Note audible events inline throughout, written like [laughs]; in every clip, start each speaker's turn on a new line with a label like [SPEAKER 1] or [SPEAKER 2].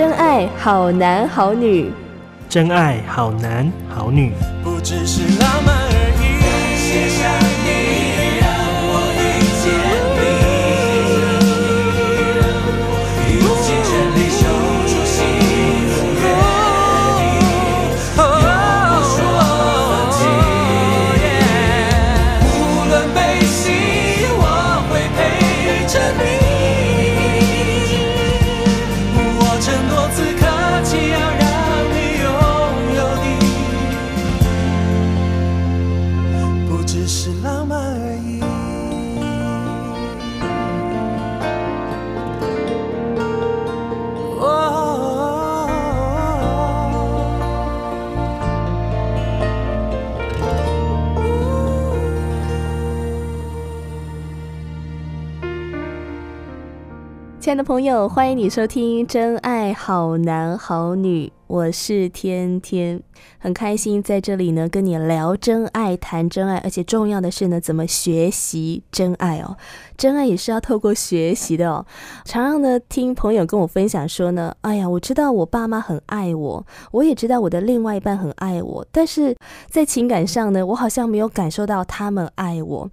[SPEAKER 1] 真爱好男好女，
[SPEAKER 2] 真爱好男好女，不只是浪漫而已。
[SPEAKER 1] 亲爱的朋友，欢迎你收听《真爱好男好女》，我是天天，很开心在这里呢跟你聊真爱，谈真爱，而且重要的是呢，怎么学习真爱哦？真爱也是要透过学习的哦。常常呢，听朋友跟我分享说呢，哎呀，我知道我爸妈很爱我，我也知道我的另外一半很爱我，但是在情感上呢，我好像没有感受到他们爱我。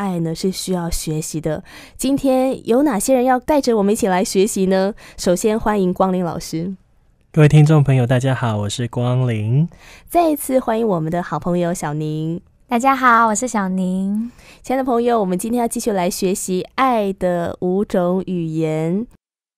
[SPEAKER 1] 爱呢是需要学习的。今天有哪些人要带着我们一起来学习呢？首先欢迎光临老师，
[SPEAKER 2] 各位听众朋友，大家好，我是光临。
[SPEAKER 1] 再一次欢迎我们的好朋友小宁，大家好，我是小宁。亲爱的朋友，我们今天要继续来学习爱的五种语言。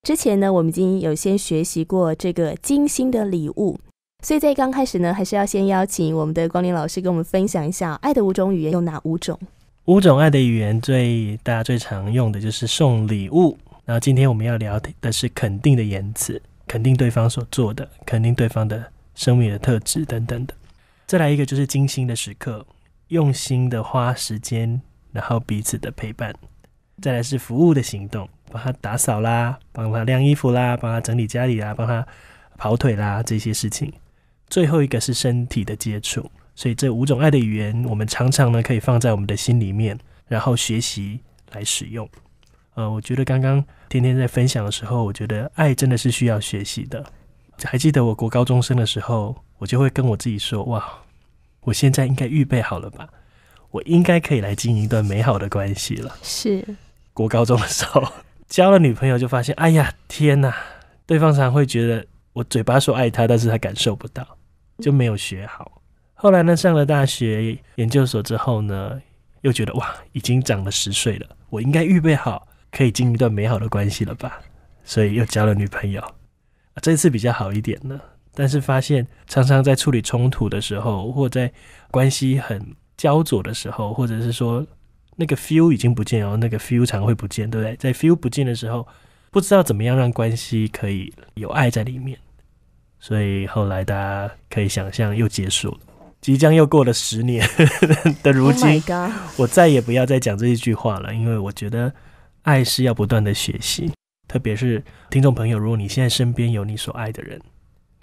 [SPEAKER 1] 之前呢，我们已经有先学习过这个精心的礼物，所以在刚开始呢，还是要先邀请我们的光临老师跟我们分享一下爱的五种语言有哪五种。
[SPEAKER 2] 五种爱的语言最大家最常用的就是送礼物，然后今天我们要聊的是肯定的言辞，肯定对方所做的，肯定对方的生命的特质等等的。再来一个就是精心的时刻，用心的花时间，然后彼此的陪伴。再来是服务的行动，帮他打扫啦，帮他晾衣服啦，帮他整理家里啦，帮他跑腿啦这些事情。最后一个是身体的接触。所以这五种爱的语言，我们常常呢可以放在我们的心里面，然后学习来使用。呃，我觉得刚刚天天在分享的时候，我觉得爱真的是需要学习的。还记得我国高中生的时候，我就会跟我自己说：“哇，我现在应该预备好了吧？我应该可以来经营一段美好的关系了。”是国高中的时候，交 [laughs] 了女朋友就发现：“哎呀，天呐！”对方常会觉得我嘴巴说爱他，但是他感受不到，就没有学好。后来呢，上了大学、研究所之后呢，又觉得哇，已经长了十岁了，我应该预备好可以进一段美好的关系了吧？所以又交了女朋友，这次比较好一点呢。但是发现常常在处理冲突的时候，或在关系很焦灼的时候，或者是说那个 feel 已经不见哦，那个 feel 常会不见，对不对？在 feel 不见的时候，不知道怎么样让关系可以有爱在里面，所以后来大家可以想象，又结束了。即将又过了十年 [laughs] 的如今，我再也不要再讲这一句话了，因为我觉得爱是要不断的学习，特别是听众朋友，如果你现在身边有你所爱的人，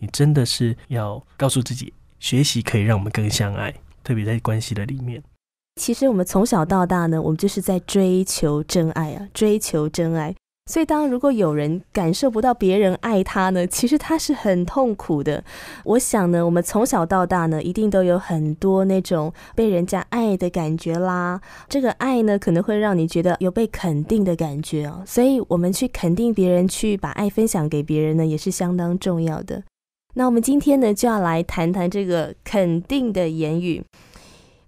[SPEAKER 2] 你真的是要告诉自己，学习可以让我们更相爱，特别在关系的里面。
[SPEAKER 1] 其实我们从小到大呢，我们就是在追求真爱啊，追求真爱。所以，当如果有人感受不到别人爱他呢，其实他是很痛苦的。我想呢，我们从小到大呢，一定都有很多那种被人家爱的感觉啦。这个爱呢，可能会让你觉得有被肯定的感觉哦。所以，我们去肯定别人，去把爱分享给别人呢，也是相当重要的。那我们今天呢，就要来谈谈这个肯定的言语。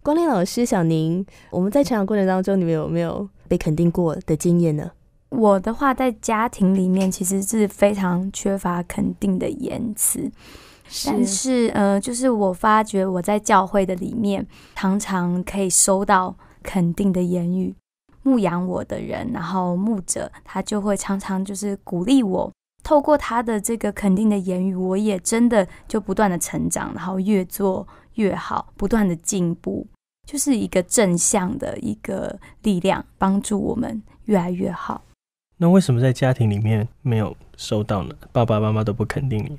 [SPEAKER 1] 光临老师，小宁，我们在成长过程当中，你们有没有被肯定过的经验呢？
[SPEAKER 3] 我的话在家庭里面其实是非常缺乏肯定的言辞，但是呃，就是我发觉我在教会的里面常常可以收到肯定的言语，牧养我的人，然后牧者他就会常常就是鼓励我，透过他的这个肯定的言语，我也真的就不断的成长，然后越做越好，不断的进步，就是一个正向的一个力量，帮助我们越来越好。
[SPEAKER 2] 那为什么在家庭里面没有收到呢？爸爸妈妈都不肯定你。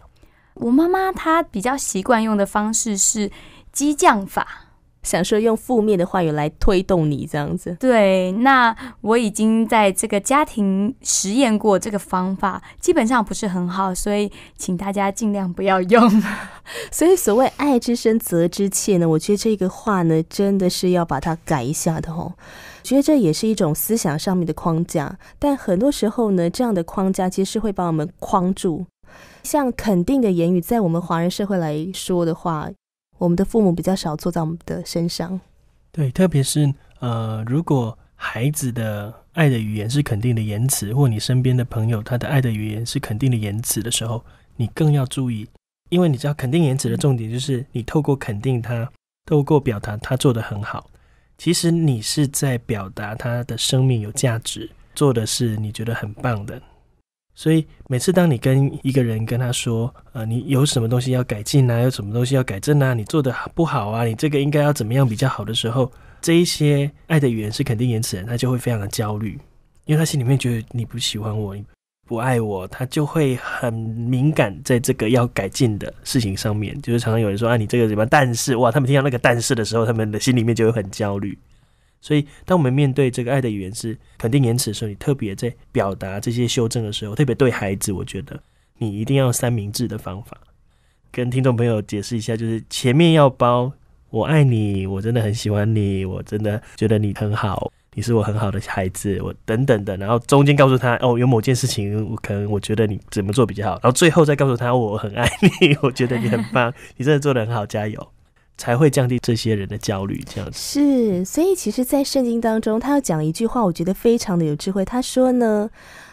[SPEAKER 3] 我妈妈她比较习惯用的方式是激将法。想说用负面的话语来推动你这样子，对。那我已经在这个家庭实验过这个方法，基本上不是很好，所以请大家尽量不要用。
[SPEAKER 1] [laughs] 所以所谓“爱之深，责之切”呢，我觉得这个话呢真的是要把它改一下的哦。觉得这也是一种思想上面的框架，但很多时候呢，这样的框架其实是会把我们框住。像肯定的言语，在我们华人社会来说的话。我们的父母比较少坐在我们的身上，
[SPEAKER 2] 对，特别是呃，如果孩子的爱的语言是肯定的言辞，或你身边的朋友他的爱的语言是肯定的言辞的时候，你更要注意，因为你知道肯定言辞的重点就是你透过肯定他，透过表达他做的很好，其实你是在表达他的生命有价值，做的是你觉得很棒的。所以每次当你跟一个人跟他说，呃，你有什么东西要改进呐，有什么东西要改正呐，你做的不好啊，你这个应该要怎么样比较好的时候，这一些爱的语言是肯定延迟的，他就会非常的焦虑，因为他心里面觉得你不喜欢我，你不爱我，他就会很敏感在这个要改进的事情上面，就是常常有人说啊，你这个什么，但是哇，他们听到那个但是的时候，他们的心里面就会很焦虑。所以，当我们面对这个爱的语言是肯定延迟的时候，你特别在表达这些修正的时候，特别对孩子，我觉得你一定要三明治的方法，跟听众朋友解释一下，就是前面要包“我爱你，我真的很喜欢你，我真的觉得你很好，你是我很好的孩子”，我等等的，然后中间告诉他哦，有某件事情，我可能我觉得你怎么做比较好，然后最后再告诉他我很爱你，我觉得你很棒，你真的做的很好，加油。才会降低这些人的焦虑，这样子
[SPEAKER 1] 是。所以其实，在圣经当中，他要讲一句话，我觉得非常的有智慧。他说呢，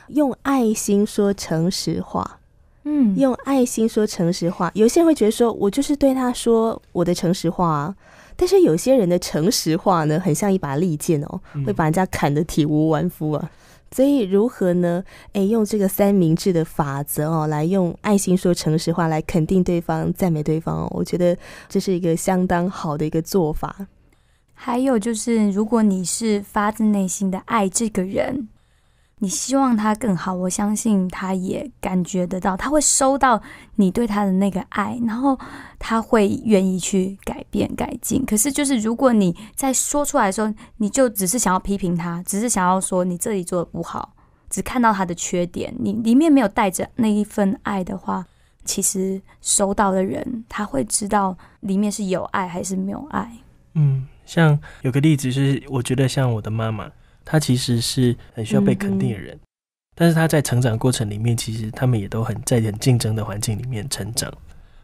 [SPEAKER 1] 用爱心说诚实话，嗯，用爱心说诚实话。有些人会觉得，说我就是对他说我的诚实话，但是有些人的诚实话呢，很像一把利剑哦，会把人家砍得体无完肤啊。所以如何呢？诶，用这个三明治的法则哦，来用爱心说诚实话，来肯定对方、赞美对方。哦。我觉得这是一个相当好的一个做法。
[SPEAKER 3] 还有就是，如果你是发自内心的爱这个人。你希望他更好，我相信他也感觉得到，他会收到你对他的那个爱，然后他会愿意去改变改进。可是，就是如果你在说出来的时候，你就只是想要批评他，只是想要说你这里做的不好，只看到他的缺点，你里面没有带着那一份爱的话，其实收到的人他会知道里面是有爱还是没有爱。
[SPEAKER 4] 嗯，
[SPEAKER 2] 像有个例子是，我觉得像我的妈妈。他其实是很需要被肯定的人，但是他在成长过程里面，其实他们也都很在很竞争的环境里面成长，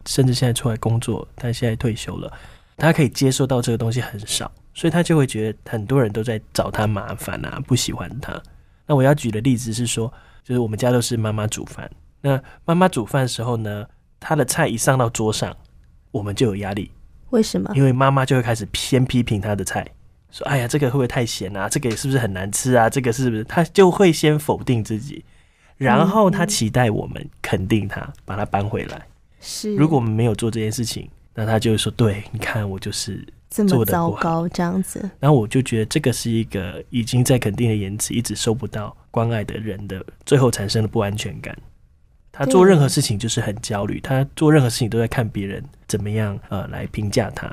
[SPEAKER 2] 甚至现在出来工作，但现在退休了，他可以接受到这个东西很少，所以他就会觉得很多人都在找他麻烦啊，不喜欢他。那我要举的例子是说，就是我们家都是妈妈煮饭，那妈妈煮饭的时候呢，她的菜一上到桌上，我们就有压力。为什么？因为妈妈就会开始先批评她的菜。说：“哎呀，这个会不会太咸啊？这个是不是很难吃啊？这个是不是？”他就会先否定自己，
[SPEAKER 4] 然后他期
[SPEAKER 2] 待我们肯定他，把他搬回来。是，如果我们没有做这件事情，那他就会说：“对，你看我就是做的糟
[SPEAKER 1] 糕这样子。”
[SPEAKER 2] 然后我就觉得这个是一个已经在肯定的言辞，一直收不到关爱的人的，最后产生了不安全感。他做任何事情就是很焦虑，他做任何事情都在看别人怎么样呃来评价他，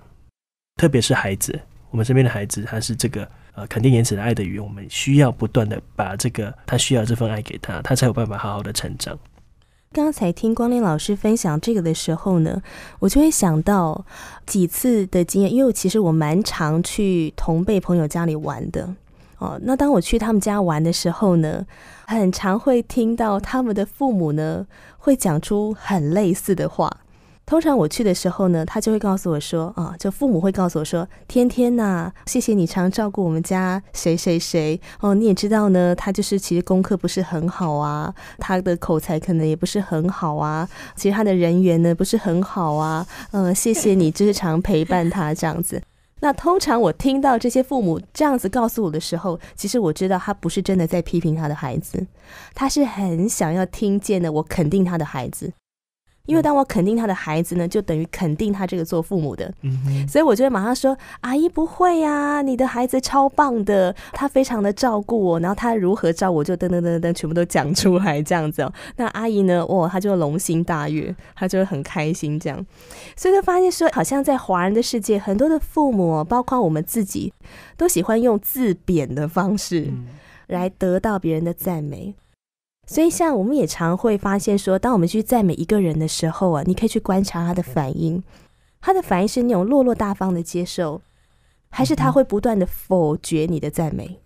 [SPEAKER 2] 特别是孩子。我们身边的孩子，他是这个呃，肯定延迟的爱的语言。我们需要不断的把这个他需要这份爱给他，他才有办法好好的成长。
[SPEAKER 1] 刚才听光临老师分享这个的时候呢，我就会想到几次的经验，因为我其实我蛮常去同辈朋友家里玩的哦。那当我去他们家玩的时候呢，很常会听到他们的父母呢会讲出很类似的话。通常我去的时候呢，他就会告诉我说：“啊，就父母会告诉我说，天天呐，谢谢你常照顾我们家谁谁谁哦。你也知道呢，他就是其实功课不是很好啊，他的口才可能也不是很好啊，其实他的人缘呢不是很好啊。嗯，谢谢你就是常陪伴他这样子。[laughs] 那通常我听到这些父母这样子告诉我的时候，其实我知道他不是真的在批评他的孩子，他是很想要听见的，我肯定他的孩子。”因为当我肯定他的孩子呢，就等于肯定他这个做父母的，所以我就会马上说：“阿姨不会呀，你的孩子超棒的，他非常的照顾我，然后他如何照顾，我就噔噔噔噔全部都讲出来这样子哦。[laughs] ”那阿姨呢，哇，他就龙心大悦，他就会很开心这样，所以就发现说，好像在华人的世界，很多的父母，包括我们自己，都喜欢用自贬的方式，来得到别人的赞美。所以，像我们也常会发现说，当我们去赞美一个人的时候啊，你可以去观察他的反应。他的反应是那种落落大方的接受，还是他会不断的否决你的赞美？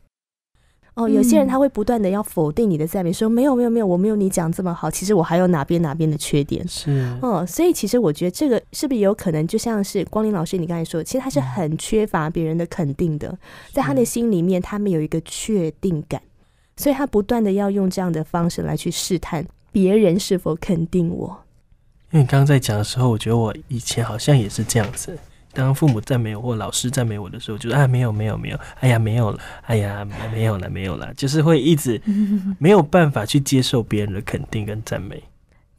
[SPEAKER 2] 哦，有些人他
[SPEAKER 1] 会不断的要否定你的赞美，说没有没有没有，我没有你讲这么好，其实我还有哪边哪边的缺点。是哦，所以其实我觉得这个是不是有可能，就像是光临老师你刚才说，其实他是很缺乏别人的肯定的，在他的心里面，他没有一个确定感。所以他不断的要用这样的方式来去试探别人是否肯定我。
[SPEAKER 2] 因为你刚刚在讲的时候，我觉得我以前好像也是这样子，当父母赞美我或老师赞美我的时候，就是啊，没有没有没有，哎呀没有了，哎呀没有了没有了，就是会一直 [laughs] 没有办法去接受别人的肯定跟赞美。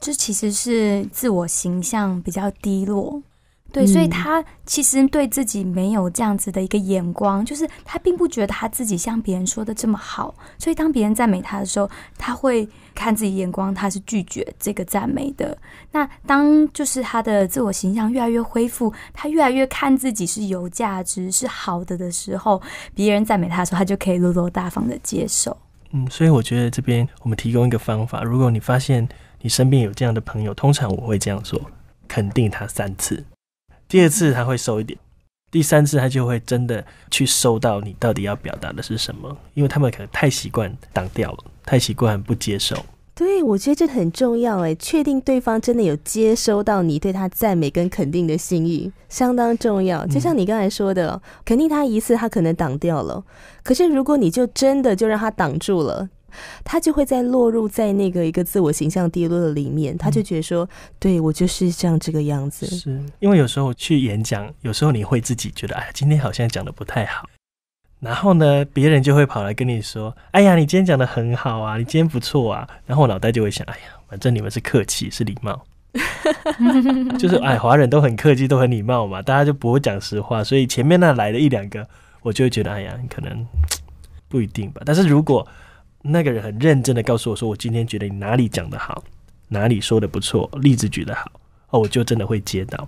[SPEAKER 3] 这其实是自我形象比较低落。对，所以他其实对自己没有这样子的一个眼光，就是他并不觉得他自己像别人说的这么好。所以当别人赞美他的时候，他会看自己眼光，他是拒绝这个赞美的。那当就是他的自我形象越来越恢复，他越来越看自己是有价值、是好的的时候，别人赞美他的时候，他就可以落落大方的接受。
[SPEAKER 2] 嗯，所以我觉得这边我们提供一个方法，如果你发现你身边有这样的朋友，通常我会这样说：肯定他三次。第二次他会收一点，第三次他就会真的去收到你到底要表达的是什么，因为他们可能太习惯挡掉了，太习惯不接受。
[SPEAKER 1] 对，我觉得这很重要哎，确定对方真的有接收到你对他赞美跟肯定的心意，相当重要。就像你刚才说的，肯定他一次，他可能挡掉了，可是如果你就真的就让他挡住了。他就会在落入在那个一个自我形象低落的里面，他就觉得说，对我就是这样这个样子。是
[SPEAKER 2] 因为有时候去演讲，有时候你会自己觉得，哎，今天好像讲的不太好。然后呢，别人就会跑来跟你说，哎呀，你今天讲的很好啊，你今天不错啊。然后脑袋就会想，哎呀，反正你们是客气，是礼貌，[laughs] 就是哎，华人都很客气，都很礼貌嘛，大家就不会讲实话。所以前面那来了一两个，我就会觉得，哎呀，可能 [tsk] 不一定吧。但是如果那个人很认真的告诉我说：“我今天觉得你哪里讲的好，哪里说的不错，例子举得好哦，我就真的会接到。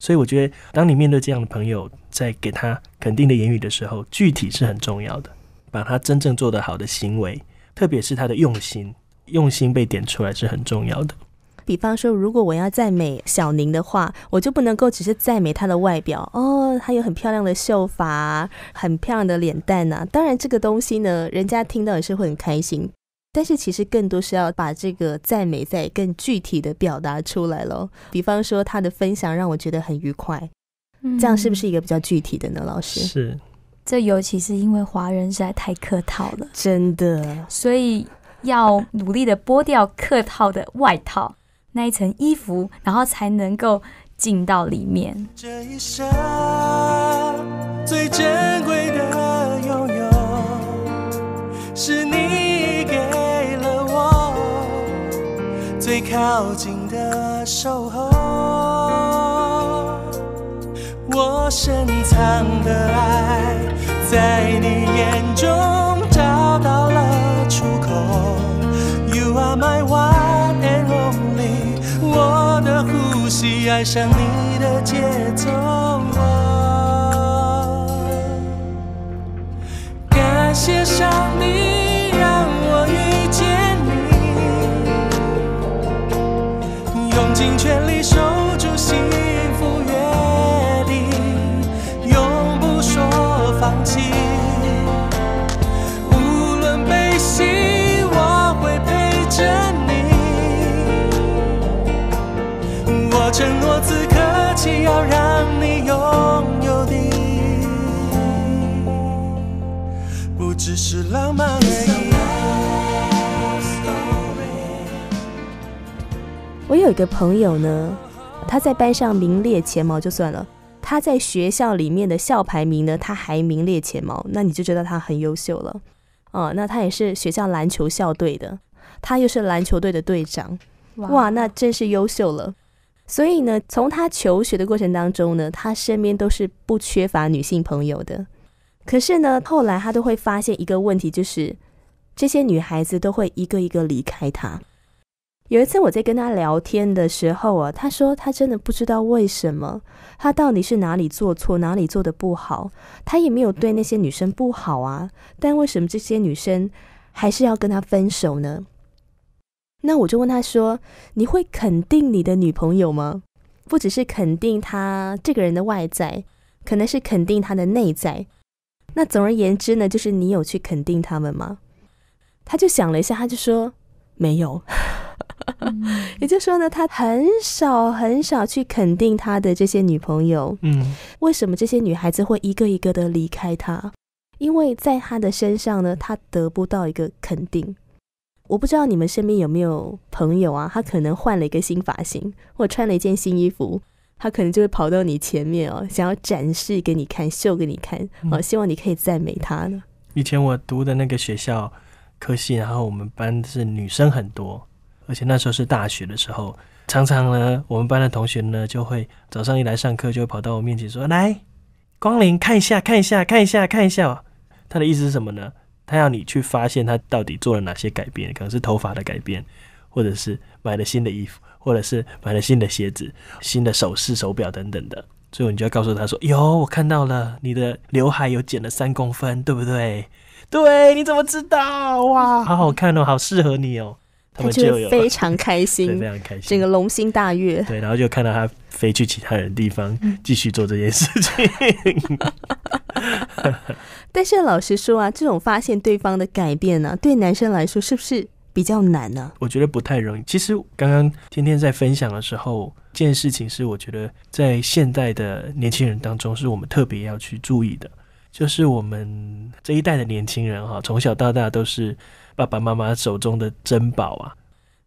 [SPEAKER 2] 所以我觉得，当你面对这样的朋友，在给他肯定的言语的时候，具体是很重要的，把他真正做得好的行为，特别是他的用心，用心被点出来是很重要的。”
[SPEAKER 1] 比方说，如果我要赞美小宁的话，我就不能够只是赞美她的外表哦，她有很漂亮的秀发，很漂亮的脸蛋呐。当然，这个东西呢，人家听到也是会很开心。但是，其实更多是要把这个赞美在更具体的表达出来咯。比方说，他的分享让我觉得很愉快，这样是不是一个比较具体的呢？老师是，
[SPEAKER 3] 这尤其是因为华人实在太客套了，真的。所以要努力的剥掉客套的外套。那一层衣服然后才能够进到里面
[SPEAKER 4] 这一生最珍贵的拥有是你给了我最靠近的守候我深藏的爱在你眼中找到了出口 you are my one 爱上你的节奏，感谢上帝让我遇见你，用尽全力守。
[SPEAKER 1] 我有一个朋友呢，他在班上名列前茅就算了，他在学校里面的校排名呢，他还名列前茅，那你就知道他很优秀了哦，那他也是学校篮球校队的，他又是篮球队的队长，哇，那真是优秀了。所以呢，从他求学的过程当中呢，他身边都是不缺乏女性朋友的。可是呢，后来他都会发现一个问题，就是这些女孩子都会一个一个离开他。有一次我在跟他聊天的时候啊，他说他真的不知道为什么，他到底是哪里做错，哪里做的不好，他也没有对那些女生不好啊，但为什么这些女生还是要跟他分手呢？那我就问他说：“你会肯定你的女朋友吗？不只是肯定她这个人的外在，可能是肯定她的内在。”那总而言之呢，就是你有去肯定他们吗？他就想了一下，他就说没有。[laughs] 也就是说呢，他很少很少去肯定他的这些女朋友。嗯，为什么这些女孩子会一个一个的离开他？因为在他的身上呢，他得不到一个肯定。我不知道你们身边有没有朋友啊，他可能换了一个新发型，或穿了一件新衣服。他可能就会跑到你前面哦，想要展示给你看、秀给你看，哦，希望你可以赞美他呢。
[SPEAKER 2] 以前我读的那个学校，科系，然后我们班是女生很多，而且那时候是大学的时候，常常呢，我们班的同学呢，就会早上一来上课，就会跑到我面前说：“来，光临看一下，看一下，看一下，看一下。”他的意思是什么呢？他要你去发现他到底做了哪些改变，可能是头发的改变，或者是买了新的衣服。或者是买了新的鞋子、新的首饰、手表等等的，所以你就要告诉他说：“哟，我看到了你的刘海有剪了三公分，对不对？对，你怎么知道？哇，好好看哦，好适合你哦。”他们就会非
[SPEAKER 1] 常开心，[laughs] 非常开心，整个龙心大悦。
[SPEAKER 2] 对，然后就看到他飞去其他的地方继续做这件事情。
[SPEAKER 1] [laughs] 但是老实说啊，这种发现对方的改变呢，对男生来说是不是？比较难呢，
[SPEAKER 2] 我觉得不太容易。其实刚刚天天在分享的时候，这件事情是我觉得在现代的年轻人当中，是我们特别要去注意的，就是我们这一代的年轻人哈，从小到大都是爸爸妈妈手中的珍宝啊，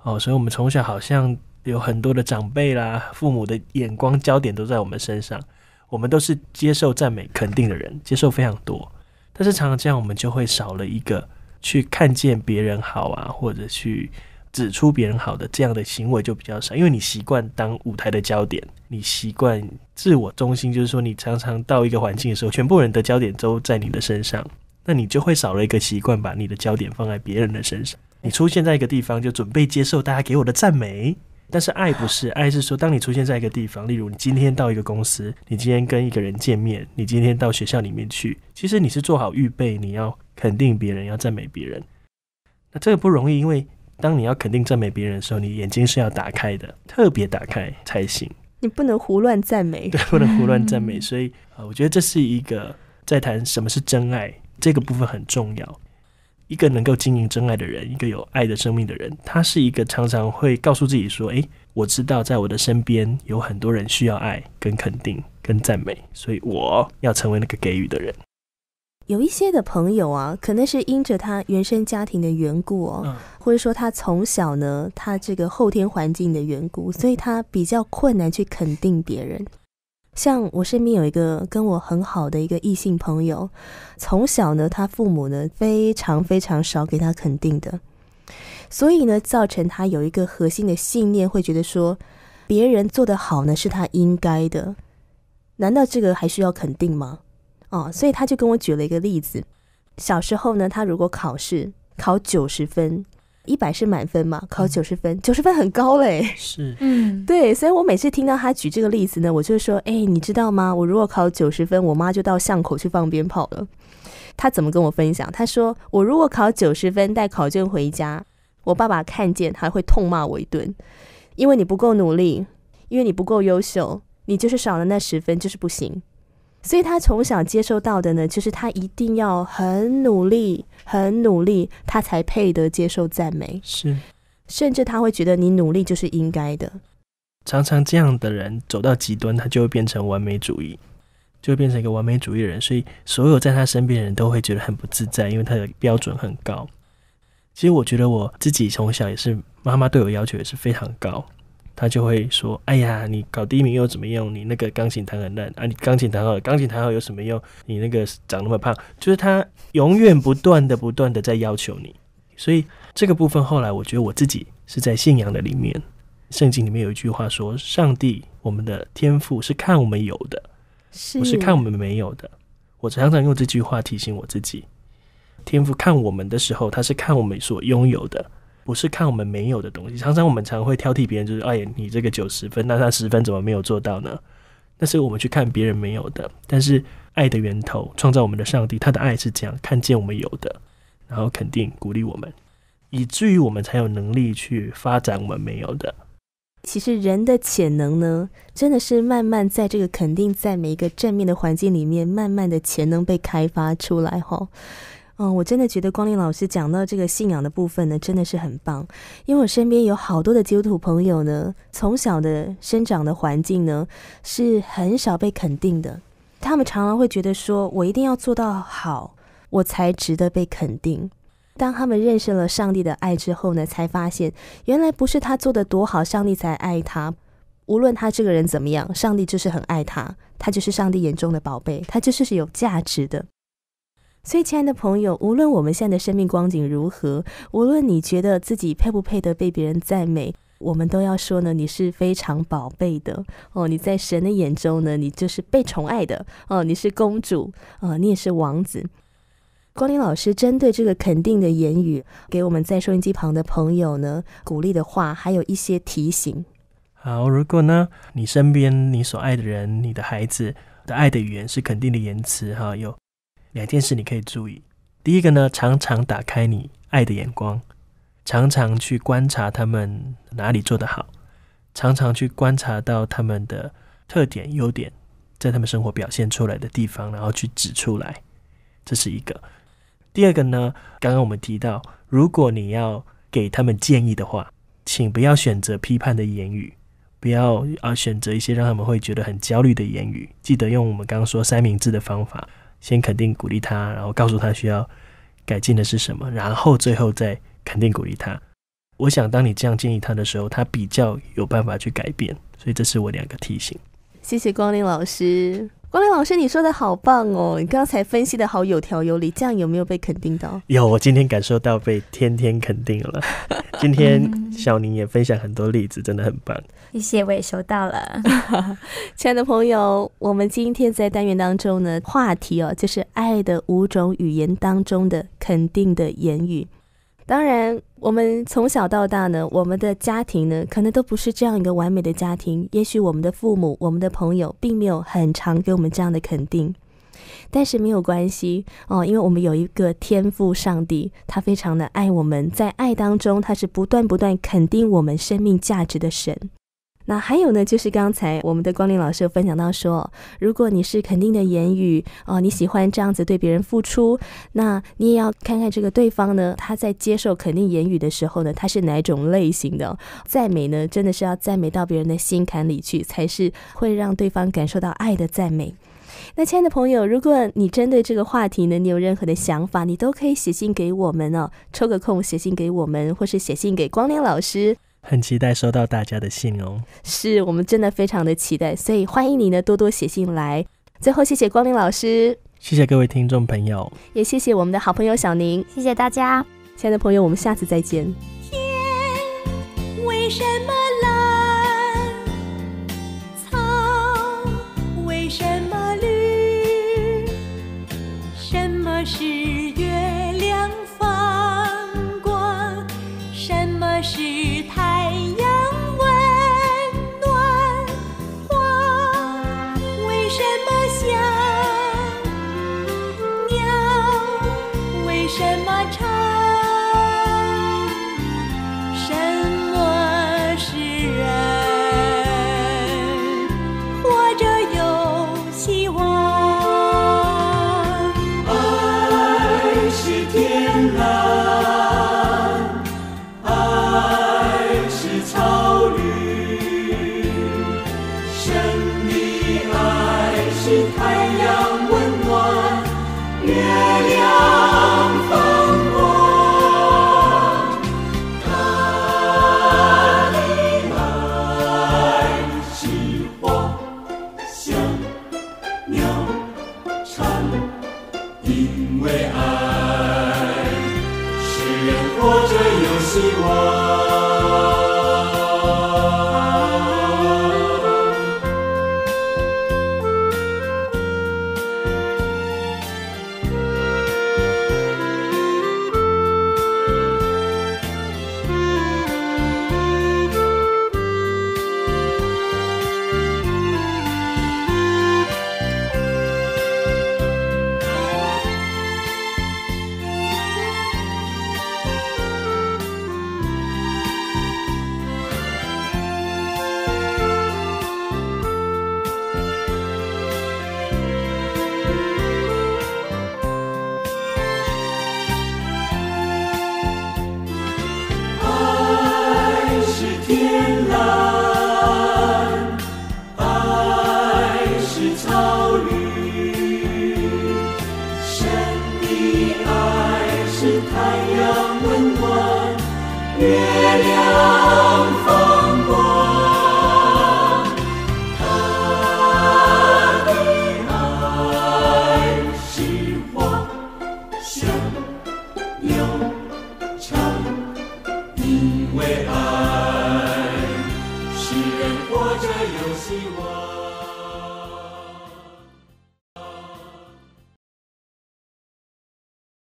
[SPEAKER 2] 哦，所以我们从小好像有很多的长辈啦、父母的眼光焦点都在我们身上，我们都是接受赞美、肯定的人，接受非常多，但是常常这样，我们就会少了一个。去看见别人好啊，或者去指出别人好的这样的行为就比较少，因为你习惯当舞台的焦点，你习惯自我中心，就是说你常常到一个环境的时候，全部人的焦点都在你的身上，那你就会少了一个习惯，把你的焦点放在别人的身上。你出现在一个地方，就准备接受大家给我的赞美。但是爱不是，爱是说，当你出现在一个地方，例如你今天到一个公司，你今天跟一个人见面，你今天到学校里面去，其实你是做好预备，你要肯定别人，要赞美别人。那这个不容易，因为当你要肯定赞美别人的时候，你眼睛是要打开的，特别打开才行。
[SPEAKER 1] 你不能胡乱赞美，[laughs] 对，不能胡
[SPEAKER 2] 乱赞美。所以啊，我觉得这是一个在谈什么是真爱这个部分很重要。一个能够经营真爱的人，一个有爱的生命的人，他是一个常常会告诉自己说：“诶，我知道在我的身边有很多人需要爱、跟肯定、跟赞美，所以我要成为那个给予的人。”
[SPEAKER 1] 有一些的朋友啊，可能是因着他原生家庭的缘故哦，或者说他从小呢，他这个后天环境的缘故，所以他比较困难去肯定别人。像我身边有一个跟我很好的一个异性朋友，从小呢，他父母呢非常非常少给他肯定的，所以呢，造成他有一个核心的信念，会觉得说别人做得好呢是他应该的，难道这个还需要肯定吗？哦，所以他就跟我举了一个例子，小时候呢，他如果考试考九十分。一百是满分嘛？考九十分，九十分很高嘞。是，嗯，对。所以我每次听到他举这个例子呢，我就说，哎，你知道吗？我如果考九十分，我妈就到巷口去放鞭炮了。他怎么跟我分享？他说，我如果考九十分，带考卷回家，我爸爸看见还会痛骂我一顿，因为你不够努力，因为你不够优秀，你就是少了那十分，就是不行。所以，他从小接受到的呢，就是他一定要很努力、很努力，他才配得接受赞美。是，甚至他会觉得你努力就是应该的。
[SPEAKER 2] 常常这样的人走到极端，他就会变成完美主义，就会变成一个完美主义人。所以，所有在他身边的人都会觉得很不自在，因为他的标准很高。其实，我觉得我自己从小也是，妈妈对我要求也是非常高。他就会说：“哎呀，你考第一名又怎么样？你那个钢琴弹很烂啊！你钢琴弹好，钢琴弹好有什么用？你那个长那么胖，就是他永远不断的、不断的在要求你。所以这个部分，后来我觉得我自己是在信仰的里面。圣经里面有一句话说：‘上帝，我们的天赋是看我们有的，不是看我们没有的。’我常常用这句话提醒我自己：天赋看我们的时候，他是看我们所拥有的。”不是看我们没有的东西，常常我们常会挑剔别人，就是哎，你这个九十分，那他十分怎么没有做到呢？但是我们去看别人没有的，但是爱的源头创造我们的上帝，他的爱是这样，看见我们有的，然后肯定鼓励我们，以至于我们才有能力去发展我们没有的。
[SPEAKER 1] 其实人的潜能呢，真的是慢慢在这个肯定，在每一个正面的环境里面，慢慢的潜能被开发出来，哈。嗯，我真的觉得光临老师讲到这个信仰的部分呢，真的是很棒。因为我身边有好多的基督徒朋友呢，从小的生长的环境呢是很少被肯定的。他们常常会觉得说，我一定要做到好，我才值得被肯定。当他们认识了上帝的爱之后呢，才发现原来不是他做的多好，上帝才爱他。无论他这个人怎么样，上帝就是很爱他，他就是上帝眼中的宝贝，他就是是有价值的。所以，亲爱的朋友，无论我们现在的生命光景如何，无论你觉得自己配不配得被别人赞美，我们都要说呢，你是非常宝贝的哦。你在神的眼中呢，你就是被宠爱的哦，你是公主啊，你也是王子。光临老师针对这个肯定的言语，给我们在收音机旁的朋友呢，鼓励的话，还有一些提醒。
[SPEAKER 2] 好，如果呢，你身边你所爱的人、你的孩子，的爱的语言是肯定的言辞哈，有。两件事你可以注意。第一个呢，常常打开你爱的眼光，常常去观察他们哪里做得好，常常去观察到他们的特点、优点，在他们生活表现出来的地方，然后去指出来，这是一个。第二个呢，刚刚我们提到，如果你要给他们建议的话，请不要选择批判的言语，不要啊选择一些让他们会觉得很焦虑的言语。记得用我们刚刚说三明治的方法。先肯定鼓励他，然后告诉他需要改进的是什么，然后最后再肯定鼓励他。我想，当你这样建议他的时候，他比较有办法去改变。所以，这是我两个提醒。
[SPEAKER 1] 谢谢光临老师。光磊老师，你说的好棒哦！你刚才分析的好有条有理，这样有没有被肯定到？
[SPEAKER 2] 有，我今天感受到被天天肯定了。[laughs] 今天小宁也分享很多例子，真的很棒。
[SPEAKER 1] 谢谢，我也收到了，[laughs] 亲爱的朋友。我们今天在单元当中呢，话题哦，就是爱的五种语言当中的肯定的言语。当然，我们从小到大呢，我们的家庭呢，可能都不是这样一个完美的家庭。也许我们的父母、我们的朋友，并没有很常给我们这样的肯定。但是没有关系哦，因为我们有一个天赋，上帝他非常的爱我们，在爱当中，他是不断不断肯定我们生命价值的神。那还有呢，就是刚才我们的光临老师分享到说，如果你是肯定的言语哦，你喜欢这样子对别人付出，那你也要看看这个对方呢，他在接受肯定言语的时候呢，他是哪种类型的赞美呢？真的是要赞美到别人的心坎里去，才是会让对方感受到爱的赞美。那亲爱的朋友，如果你针对这个话题呢，你有任何的想法，你都可以写信给我们哦，抽个空写信给我们，或是写信给光临老师。
[SPEAKER 2] 很期待收到大家的信哦，
[SPEAKER 1] 是我们真的非常的期待，所以欢迎你呢多多写信来。最后，谢谢光临老师，
[SPEAKER 2] 谢谢各位听众朋友，
[SPEAKER 1] 也谢谢我们的好朋友小宁，谢谢大家，亲爱的朋友，我们下次再见。天，
[SPEAKER 4] 为什么？是太阳。